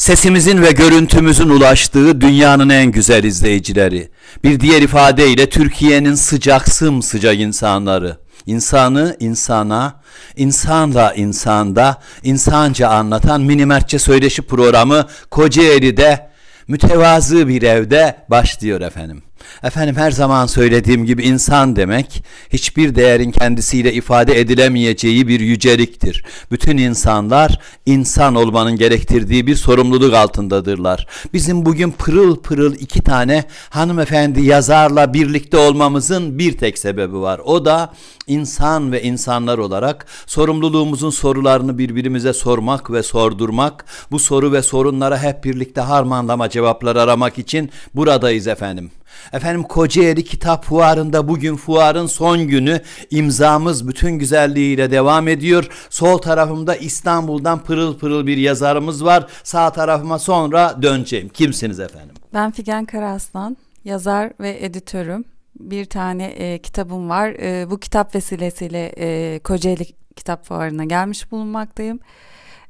sesimizin ve görüntümüzün ulaştığı dünyanın en güzel izleyicileri. Bir diğer ifadeyle Türkiye'nin sıcak sımsıcak insanları. İnsanı insana, insanla insanda, insanca anlatan Minimertçe Söyleşi programı Kocaeli'de mütevazı bir evde başlıyor efendim. Efendim her zaman söylediğim gibi insan demek hiçbir değerin kendisiyle ifade edilemeyeceği bir yüceliktir. Bütün insanlar insan olmanın gerektirdiği bir sorumluluk altındadırlar. Bizim bugün pırıl pırıl iki tane hanımefendi yazarla birlikte olmamızın bir tek sebebi var. O da insan ve insanlar olarak sorumluluğumuzun sorularını birbirimize sormak ve sordurmak, bu soru ve sorunlara hep birlikte harmanlama cevaplar aramak için buradayız efendim. Efendim Kocaeli Kitap Fuarı'nda bugün fuarın son günü imzamız bütün güzelliğiyle devam ediyor. Sol tarafımda İstanbul'dan pırıl pırıl bir yazarımız var. Sağ tarafıma sonra döneceğim. Kimsiniz efendim? Ben Figen Karaslan, yazar ve editörüm. Bir tane e, kitabım var. E, bu kitap vesilesiyle e, Kocaeli Kitap Fuarı'na gelmiş bulunmaktayım.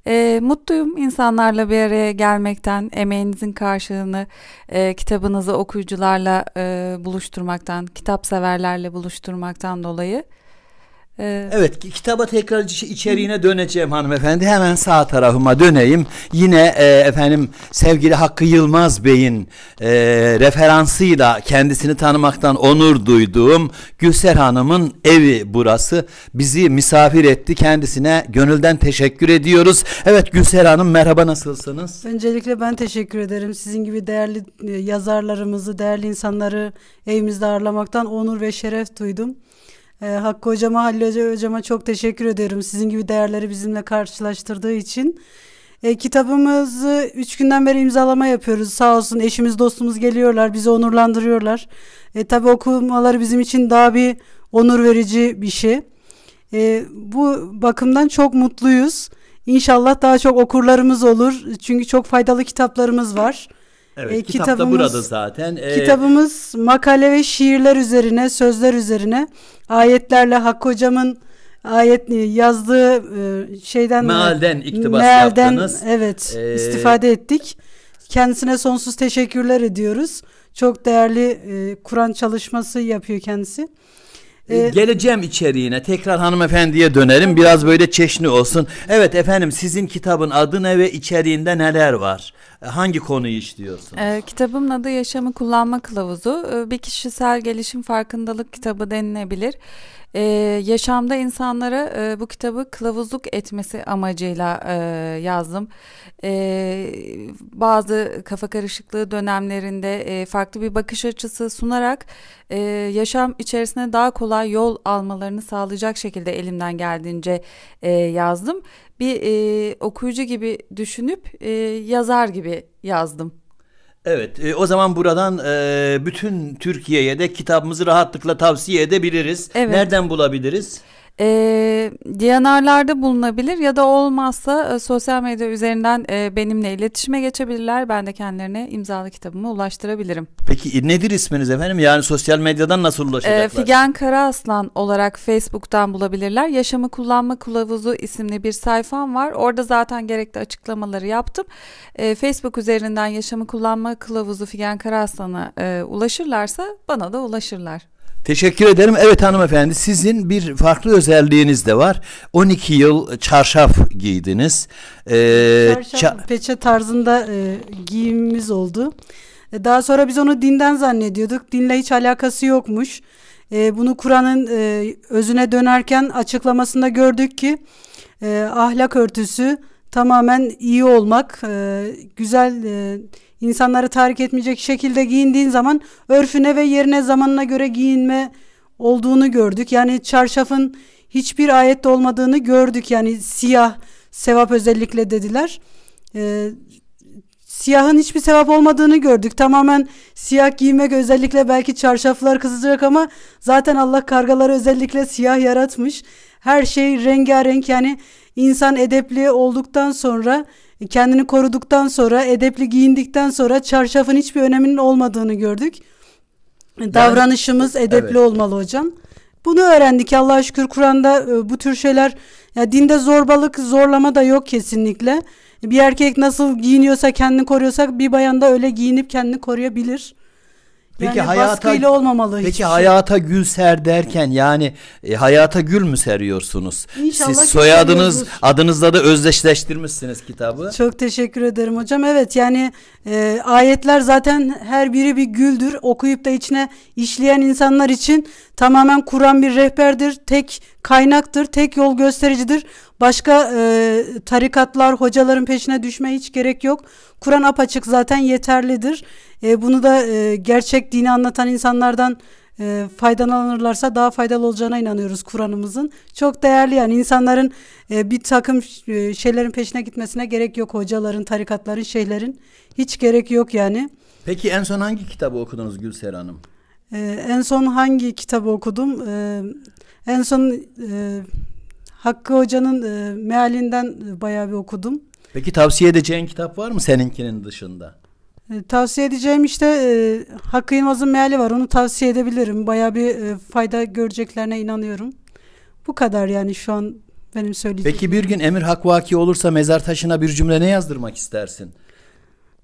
E, mutluyum insanlarla bir araya gelmekten, emeğinizin karşılığını e, kitabınızı okuyucularla e, buluşturmaktan, kitap severlerle buluşturmaktan dolayı evet kitaba tekrar içeriğine döneceğim hanımefendi. Hemen sağ tarafıma döneyim. Yine e, efendim sevgili Hakkı Yılmaz Bey'in e, referansıyla kendisini tanımaktan onur duyduğum Gülser Hanım'ın evi burası. Bizi misafir etti. Kendisine gönülden teşekkür ediyoruz. Evet Gülser Hanım merhaba nasılsınız? Öncelikle ben teşekkür ederim. Sizin gibi değerli e, yazarlarımızı, değerli insanları evimizde ağırlamaktan onur ve şeref duydum. E, Hakkı Hocama, Halil Hocama çok teşekkür ediyorum. Sizin gibi değerleri bizimle karşılaştırdığı için. E, kitabımızı üç günden beri imzalama yapıyoruz. Sağ olsun eşimiz dostumuz geliyorlar, bizi onurlandırıyorlar. E, tabii okumaları bizim için daha bir onur verici bir şey. E, bu bakımdan çok mutluyuz. İnşallah daha çok okurlarımız olur. Çünkü çok faydalı kitaplarımız var. Evet, e, kitap da burada zaten. E, kitabımız makale ve şiirler üzerine, sözler üzerine, ayetlerle Hak Hocam'ın ayet e, yazdığı e, şeyden mealden iktibas mealden, yaptınız. Evet, ee, istifade ettik. Kendisine sonsuz teşekkürler ediyoruz. Çok değerli e, Kur'an çalışması yapıyor kendisi. Ee, Geleceğim içeriğine tekrar hanımefendiye dönerim, biraz böyle çeşni olsun. Evet efendim sizin kitabın adı ne ve içeriğinde neler var? E, hangi konuyu işliyorsunuz? E, kitabımın adı Yaşamı Kullanma Kılavuzu. E, bir kişisel gelişim farkındalık kitabı denilebilir. E, yaşamda insanlara e, bu kitabı kılavuzluk etmesi amacıyla e, yazdım. E, bazı kafa karışıklığı dönemlerinde e, farklı bir bakış açısı sunarak e, yaşam içerisinde daha kolay yol almalarını sağlayacak şekilde elimden geldiğince e, yazdım bir e, okuyucu gibi düşünüp e, yazar gibi yazdım. Evet e, o zaman buradan e, bütün Türkiye'ye de kitabımızı rahatlıkla tavsiye edebiliriz. Evet. Nereden bulabiliriz? e, DNR'larda bulunabilir ya da olmazsa e, sosyal medya üzerinden e, benimle iletişime geçebilirler. Ben de kendilerine imzalı kitabımı ulaştırabilirim. Peki nedir isminiz efendim? Yani sosyal medyadan nasıl ulaşacaklar? E, Figen Karaaslan olarak Facebook'tan bulabilirler. Yaşamı Kullanma Kılavuzu isimli bir sayfam var. Orada zaten gerekli açıklamaları yaptım. E, Facebook üzerinden Yaşamı Kullanma Kılavuzu Figen Karaaslan'a e, ulaşırlarsa bana da ulaşırlar. Teşekkür ederim. Evet hanımefendi sizin bir farklı özelliğiniz de var. 12 yıl çarşaf giydiniz. Ee, çarşaf ça peçe tarzında e, giyimimiz oldu. E, daha sonra biz onu dinden zannediyorduk. Dinle hiç alakası yokmuş. E, bunu Kur'an'ın e, özüne dönerken açıklamasında gördük ki e, ahlak örtüsü tamamen iyi olmak, e, güzel e, insanları tahrik etmeyecek şekilde giyindiğin zaman örfüne ve yerine zamanına göre giyinme olduğunu gördük. Yani çarşafın hiçbir ayette olmadığını gördük. Yani siyah sevap özellikle dediler. E, siyahın hiçbir sevap olmadığını gördük. Tamamen siyah giymek özellikle belki çarşaflar kızacak ama zaten Allah kargaları özellikle siyah yaratmış. Her şey rengarenk yani İnsan edepli olduktan sonra e, kendini koruduktan sonra edepli giyindikten sonra çarşafın hiçbir öneminin olmadığını gördük. Davranışımız yani, edepli evet. olmalı hocam. Bunu öğrendik Allah'a şükür Kur'an'da e, bu tür şeyler ya dinde zorbalık zorlama da yok kesinlikle. Bir erkek nasıl giyiniyorsa kendini koruyorsak bir bayan da öyle giyinip kendini koruyabilir. Peki yani hayata olmamalı. Peki şey. hayata gül ser derken yani e, hayata gül mü seriyorsunuz? İnşallah Siz soyadınız adınızla da özdeşleştirmişsiniz kitabı. Çok teşekkür ederim hocam. Evet yani e, ayetler zaten her biri bir güldür. Okuyup da içine işleyen insanlar için tamamen Kur'an bir rehberdir, tek kaynaktır, tek yol göstericidir. Başka e, tarikatlar, hocaların peşine düşmeye hiç gerek yok. Kur'an apaçık zaten yeterlidir. E, bunu da e, gerçek dini anlatan insanlardan e, faydalanırlarsa daha faydalı olacağına inanıyoruz Kur'an'ımızın. Çok değerli yani insanların e, bir takım e, şeylerin peşine gitmesine gerek yok. Hocaların, tarikatların, şeylerin hiç gerek yok yani. Peki en son hangi kitabı okudunuz Gülser Hanım? Ee, en son hangi kitabı okudum? Ee, en son e, Hakkı Hoca'nın e, mealinden e, bayağı bir okudum. Peki tavsiye edeceğin kitap var mı seninkinin dışında? E, tavsiye edeceğim işte e, Hakkı Yılmaz'ın meali var. Onu tavsiye edebilirim. Bayağı bir e, fayda göreceklerine inanıyorum. Bu kadar yani şu an benim söyleyeceğim. Peki bir gün Emir Hakvaki olursa mezar taşına bir cümle ne yazdırmak istersin?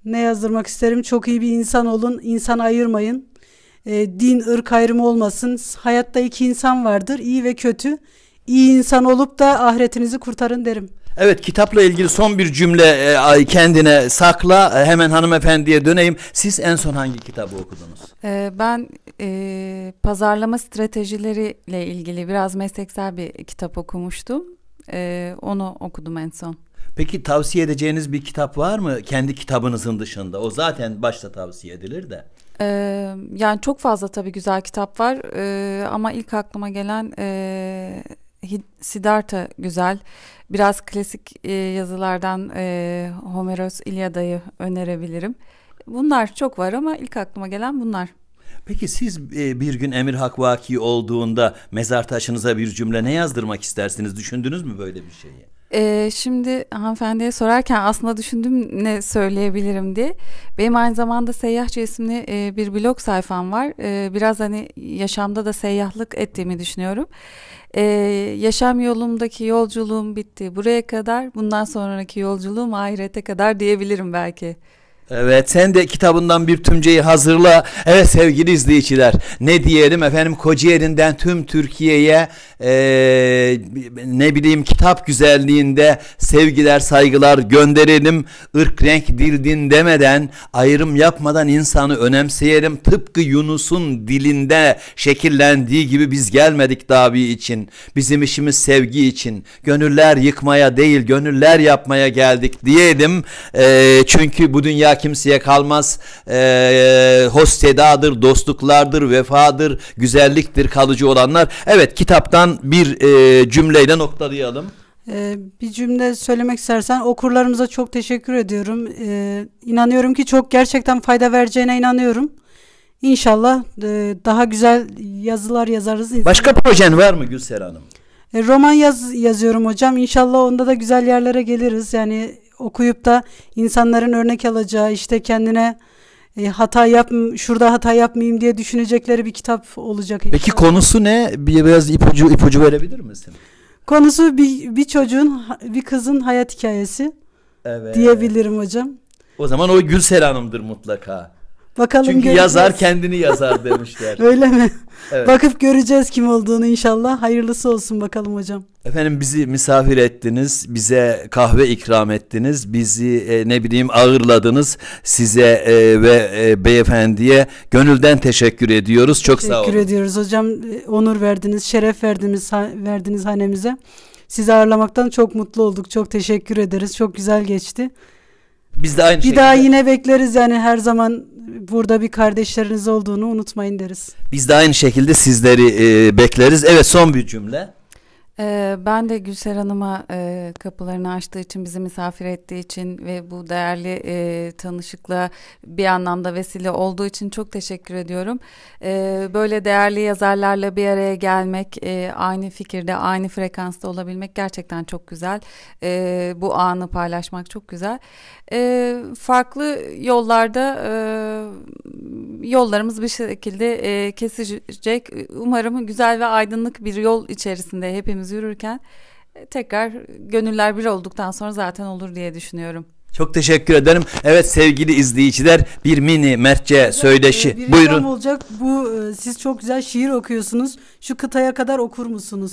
Ne yazdırmak isterim? Çok iyi bir insan olun, İnsan ayırmayın. Ee, din ırk ayrımı olmasın. Hayatta iki insan vardır iyi ve kötü. İyi insan olup da ahiretinizi kurtarın derim. Evet kitapla ilgili son bir cümle e, kendine sakla. E, hemen hanımefendiye döneyim. Siz en son hangi kitabı okudunuz? Ee, ben e, pazarlama stratejileriyle ilgili biraz mesleksel bir kitap okumuştum. E, onu okudum en son. Peki tavsiye edeceğiniz bir kitap var mı kendi kitabınızın dışında? O zaten başta tavsiye edilir de. Ee, yani çok fazla tabii güzel kitap var ee, ama ilk aklıma gelen e, Siddhartha güzel. Biraz klasik e, yazılardan e, Homeros İlyada'yı önerebilirim. Bunlar çok var ama ilk aklıma gelen bunlar. Peki siz e, bir gün Emir Hakvaki olduğunda mezar taşınıza bir cümle ne yazdırmak istersiniz? Düşündünüz mü böyle bir şeyi? Ee, şimdi hanımefendiye sorarken aslında düşündüm ne söyleyebilirim diye. Benim aynı zamanda Seyyahçı isimli e, bir blog sayfam var. E, biraz hani yaşamda da seyyahlık ettiğimi düşünüyorum. E, yaşam yolumdaki yolculuğum bitti buraya kadar. Bundan sonraki yolculuğum ahirete kadar diyebilirim belki. Evet sen de kitabından bir tümceyi hazırla. Evet sevgili izleyiciler ne diyelim efendim Kocaeli'nden tüm Türkiye'ye e, ne bileyim kitap güzelliğinde sevgiler saygılar gönderelim. ırk renk dil din demeden ayrım yapmadan insanı önemseyelim. Tıpkı Yunus'un dilinde şekillendiği gibi biz gelmedik davi için. Bizim işimiz sevgi için. Gönüller yıkmaya değil gönüller yapmaya geldik diyelim. E, çünkü bu dünya kimseye kalmaz. E, ee, hostedadır, dostluklardır, vefadır, güzelliktir kalıcı olanlar. Evet kitaptan Buradan bir e, cümleyle noktalayalım. Ee, bir cümle söylemek istersen okurlarımıza çok teşekkür ediyorum. Ee, inanıyorum ki çok gerçekten fayda vereceğine inanıyorum. İnşallah e, daha güzel yazılar yazarız. Başka projen var mı Gülser Hanım? E, roman yaz yazıyorum hocam. İnşallah onda da güzel yerlere geliriz. Yani okuyup da insanların örnek alacağı, işte kendine e, hata yap şurada hata yapmayayım diye düşünecekleri bir kitap olacak. Peki inşallah. konusu ne? biraz ipucu ipucu verebilir misin? Konusu bir, bir çocuğun bir kızın hayat hikayesi evet. diyebilirim hocam. O zaman o Gülser Hanım'dır mutlaka. Bakalım Çünkü göreceğiz. yazar kendini yazar demişler. Öyle mi? Evet. Bakıp göreceğiz kim olduğunu inşallah. Hayırlısı olsun bakalım hocam. Efendim bizi misafir ettiniz, bize kahve ikram ettiniz, bizi e, ne bileyim ağırladınız. Size e, ve e, beyefendiye gönülden teşekkür ediyoruz. Çok teşekkür sağ olun. Teşekkür ediyoruz hocam. E, onur verdiniz, şeref verdiniz, ha, verdiniz hanemize. Sizi ağırlamaktan çok mutlu olduk. Çok teşekkür ederiz. Çok güzel geçti. Biz de aynı bir şekilde. daha yine bekleriz yani her zaman burada bir kardeşleriniz olduğunu unutmayın deriz. Biz de aynı şekilde sizleri e, bekleriz. Evet son bir cümle. Ee, ben de Gülser Hanım'a e, kapılarını açtığı için, bizi misafir ettiği için ve bu değerli e, tanışıkla bir anlamda vesile olduğu için çok teşekkür ediyorum. Ee, böyle değerli yazarlarla bir araya gelmek, e, aynı fikirde, aynı frekansta olabilmek gerçekten çok güzel. Ee, bu anı paylaşmak çok güzel. farklı yollarda e, yollarımız bir şekilde e, kesecek. Umarım güzel ve aydınlık bir yol içerisinde hepimiz yürürken e, tekrar gönüller bir olduktan sonra zaten olur diye düşünüyorum. Çok teşekkür ederim. Evet sevgili izleyiciler bir mini mertçe ee, söyleşi. Evet, bir Buyurun. olacak. Bu e, siz çok güzel şiir okuyorsunuz. Şu kıtaya kadar okur musunuz?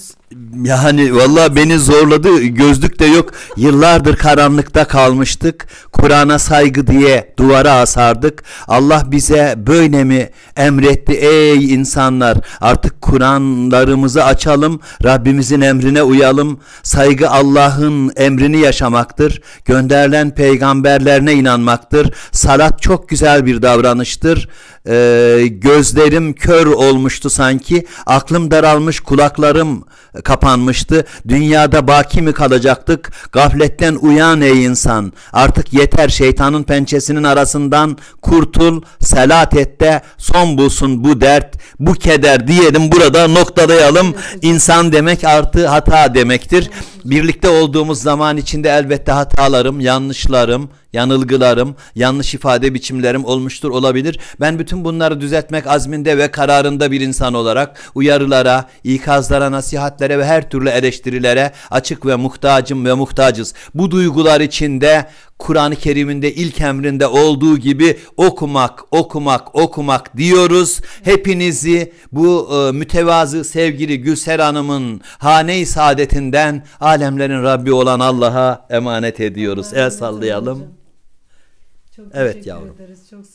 Yani vallahi beni zorladı. Gözlük de yok. Yıllardır karanlıkta kalmıştık. Kur'an'a saygı diye duvara asardık. Allah bize böyle mi emretti ey insanlar? Artık Kur'anlarımızı açalım. Rabbimizin emrine uyalım. Saygı Allah'ın emrini yaşamaktır. Gönderilen peygamber peygamberlerine inanmaktır. Salat çok güzel bir davranıştır. E, gözlerim kör olmuştu sanki. Aklım daralmış, kulaklarım kapanmıştı. Dünyada baki mi kalacaktık? Gafletten uyan ey insan. Artık yeter şeytanın pençesinin arasından kurtul, selat et de son bulsun bu dert, bu keder diyelim burada noktalayalım. İnsan demek artı hata demektir. Birlikte olduğumuz zaman içinde elbette hatalarım, yanlışlarım, yanılgılarım, yanlış ifade biçimlerim olmuştur olabilir. Ben bütün bunları düzeltmek azminde ve kararında bir insan olarak uyarılara, ikazlara, nasihatlere ve her türlü eleştirilere açık ve muhtacım ve muhtacız. Bu duygular içinde Kur'an-ı Kerim'inde ilk emrinde olduğu gibi okumak, okumak, okumak diyoruz. Hepinizi bu e, mütevazı sevgili Gülser Hanım'ın hane-i saadetinden alemlerin Rabbi olan Allah'a emanet ediyoruz. El sallayalım. Çok evet teşekkür yavrum. ederiz. Çok